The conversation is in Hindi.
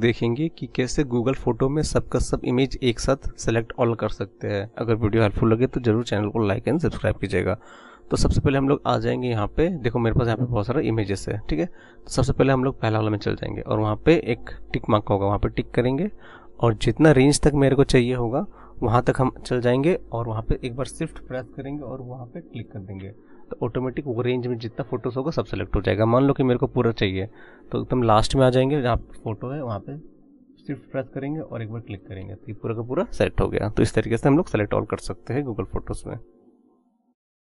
देखेंगे कि कैसे गूगल फोटो में सबका सब इमेज एक साथ सेलेक्ट ऑल कर सकते हैं अगर वीडियो हेल्पफुल लगे तो जरूर चैनल को लाइक एंड सब्सक्राइब कीजिएगा तो सबसे पहले हम लोग आ जाएंगे यहाँ पे देखो मेरे पास यहाँ पे बहुत सारा इमेजेस है ठीक है तो सबसे पहले हम लोग पहला वाला में चल जाएंगे और वहाँ पे एक टिक मार्क होगा वहाँ पे टिक करेंगे और जितना रेंज तक मेरे को चाहिए होगा वहाँ तक हम चल जाएंगे और वहाँ पे एक बार स्विफ्ट प्रेस करेंगे और वहाँ पे क्लिक कर देंगे तो ऑटोमेटिक वो रेंज में जितना फोटोज़ होगा सब सेलेक्ट हो जाएगा मान लो कि मेरे को पूरा चाहिए तो एकदम लास्ट में आ जाएंगे जहाँ फ़ोटो है वहाँ पे सिर्फ प्रेस करेंगे और एक बार क्लिक करेंगे तो ये पूरा का पूरा सेलेक्ट हो गया तो इस तरीके से हम लोग सेलेक्ट ऑल कर सकते हैं गूगल फोटोज़ में